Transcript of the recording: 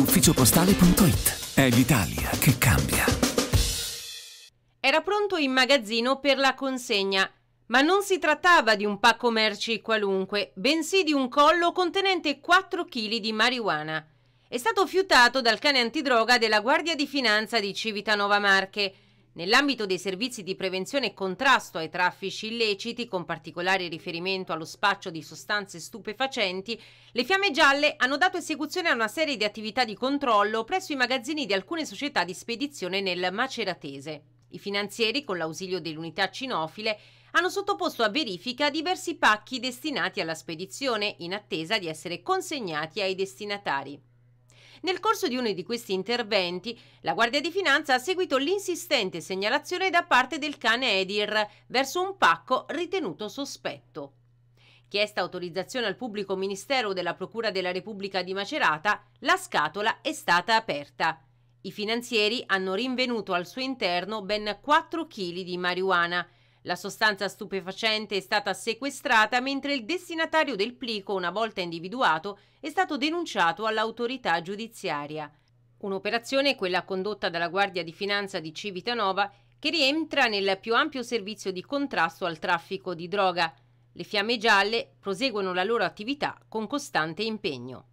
ufficiopostale.it. È l'Italia che cambia. Era pronto in magazzino per la consegna, ma non si trattava di un pacco merci qualunque, bensì di un collo contenente 4 kg di marijuana. È stato fiutato dal cane antidroga della Guardia di Finanza di Civitanova Marche, Nell'ambito dei servizi di prevenzione e contrasto ai traffici illeciti, con particolare riferimento allo spaccio di sostanze stupefacenti, le Fiamme Gialle hanno dato esecuzione a una serie di attività di controllo presso i magazzini di alcune società di spedizione nel Maceratese. I finanzieri, con l'ausilio dell'unità cinofile, hanno sottoposto a verifica diversi pacchi destinati alla spedizione in attesa di essere consegnati ai destinatari. Nel corso di uno di questi interventi, la Guardia di Finanza ha seguito l'insistente segnalazione da parte del cane Edir verso un pacco ritenuto sospetto. Chiesta autorizzazione al pubblico ministero della Procura della Repubblica di Macerata, la scatola è stata aperta. I finanzieri hanno rinvenuto al suo interno ben 4 kg di marijuana, la sostanza stupefacente è stata sequestrata mentre il destinatario del plico, una volta individuato, è stato denunciato all'autorità giudiziaria. Un'operazione, quella condotta dalla Guardia di Finanza di Civitanova, che rientra nel più ampio servizio di contrasto al traffico di droga. Le fiamme gialle proseguono la loro attività con costante impegno.